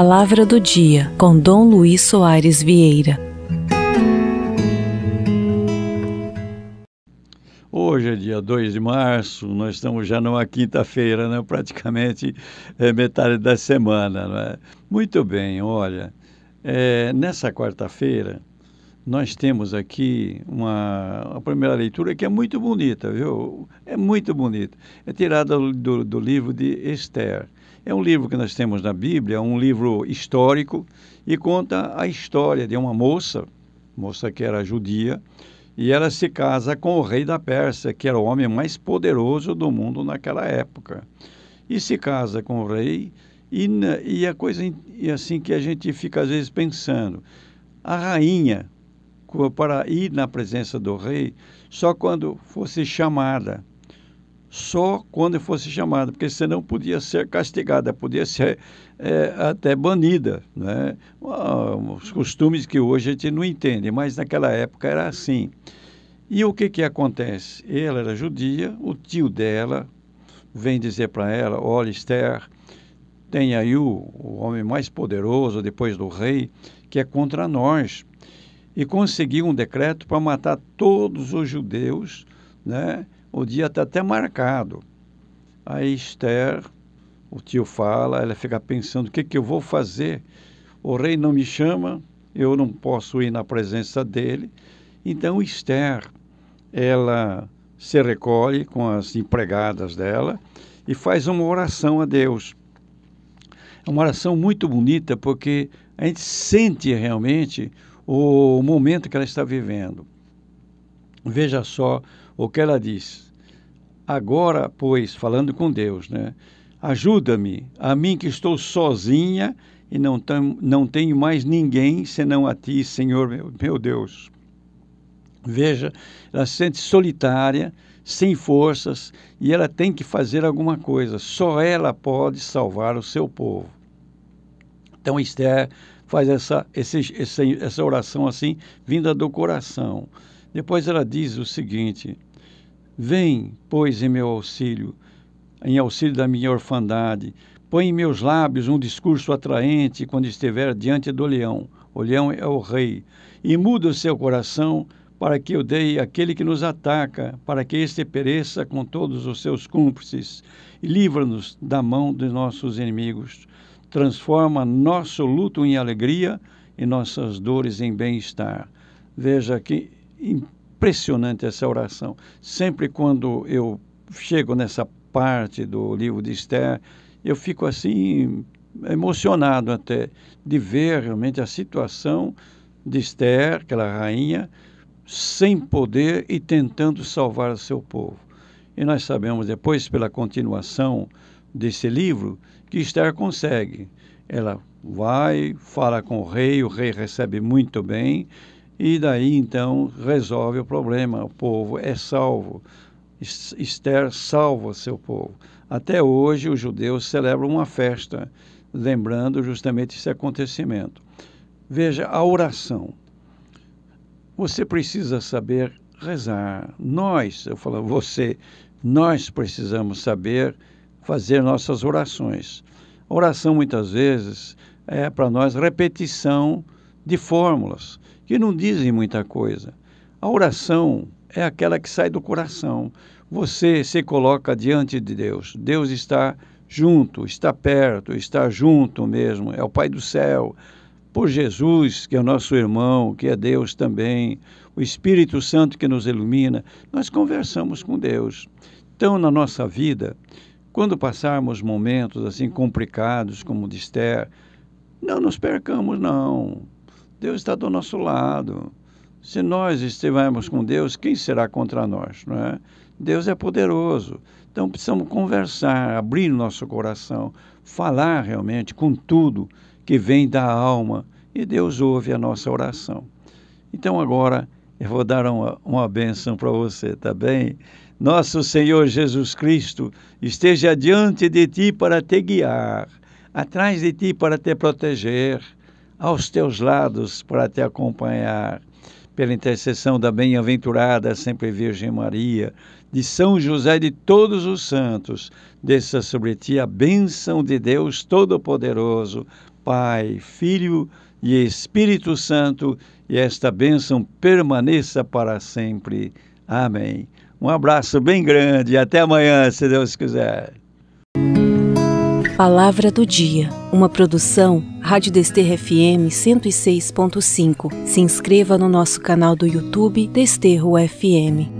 Palavra do Dia, com Dom Luiz Soares Vieira. Hoje é dia 2 de março, nós estamos já numa quinta-feira, né? praticamente é metade da semana. Né? Muito bem, olha, é, nessa quarta-feira nós temos aqui uma, uma primeira leitura que é muito bonita, viu? É muito bonita. É tirada do, do livro de Esther. É um livro que nós temos na Bíblia, é um livro histórico e conta a história de uma moça, moça que era judia, e ela se casa com o rei da Pérsia, que era o homem mais poderoso do mundo naquela época. E se casa com o rei, e, e a coisa e assim que a gente fica às vezes pensando, a rainha para ir na presença do rei só quando fosse chamada. Só quando fosse chamada, porque senão podia ser castigada, podia ser é, até banida. Né? Ah, os costumes que hoje a gente não entende, mas naquela época era assim. E o que, que acontece? Ela era judia, o tio dela vem dizer para ela: olha, Esther, tem aí o, o homem mais poderoso depois do rei que é contra nós e conseguiu um decreto para matar todos os judeus, né? O dia está até marcado. Aí Esther, o tio fala, ela fica pensando: o que, que eu vou fazer? O rei não me chama, eu não posso ir na presença dele. Então Esther, ela se recolhe com as empregadas dela e faz uma oração a Deus. É uma oração muito bonita porque a gente sente realmente o momento que ela está vivendo. Veja só o que ela diz. Agora, pois, falando com Deus, né? Ajuda-me, a mim que estou sozinha e não, não tenho mais ninguém senão a ti, Senhor meu, meu Deus. Veja, ela se sente solitária, sem forças e ela tem que fazer alguma coisa. Só ela pode salvar o seu povo. Então, Esther faz essa, esse, essa, essa oração assim, vinda do coração. Depois ela diz o seguinte: Vem, pois, em meu auxílio, em auxílio da minha orfandade, põe em meus lábios um discurso atraente quando estiver diante do leão. O leão é o rei, e muda o seu coração para que odeie aquele que nos ataca, para que este pereça com todos os seus cúmplices, e livra-nos da mão dos nossos inimigos transforma nosso luto em alegria e nossas dores em bem-estar. Veja que impressionante essa oração. Sempre quando eu chego nessa parte do livro de Esther, eu fico assim emocionado até de ver realmente a situação de Esther, aquela rainha, sem poder e tentando salvar o seu povo. E nós sabemos depois, pela continuação desse livro que Esther consegue. Ela vai, fala com o rei, o rei recebe muito bem e daí então resolve o problema. O povo é salvo. Esther salva seu povo. Até hoje os judeus celebram uma festa, lembrando justamente esse acontecimento. Veja a oração. Você precisa saber rezar. Nós, eu falo você, nós precisamos saber rezar fazer nossas orações. A oração, muitas vezes, é para nós repetição de fórmulas que não dizem muita coisa. A oração é aquela que sai do coração. Você se coloca diante de Deus. Deus está junto, está perto, está junto mesmo. É o Pai do céu. Por Jesus, que é nosso irmão, que é Deus também, o Espírito Santo que nos ilumina, nós conversamos com Deus. Então, na nossa vida, quando passarmos momentos assim complicados, como o de Esther, não nos percamos, não. Deus está do nosso lado. Se nós estivermos com Deus, quem será contra nós? Não é? Deus é poderoso. Então precisamos conversar, abrir nosso coração, falar realmente com tudo que vem da alma e Deus ouve a nossa oração. Então agora eu vou dar uma, uma benção para você, tá bem? nosso Senhor Jesus Cristo esteja diante de ti para te guiar, atrás de ti para te proteger, aos teus lados para te acompanhar. Pela intercessão da bem-aventurada sempre Virgem Maria, de São José e de todos os santos, desça sobre ti a bênção de Deus Todo-Poderoso, Pai, Filho e Espírito Santo, e esta bênção permaneça para sempre. Amém. Um abraço bem grande e até amanhã, se Deus quiser. Palavra do Dia, uma produção Rádio Desterro FM 106.5. Se inscreva no nosso canal do YouTube Desterro FM.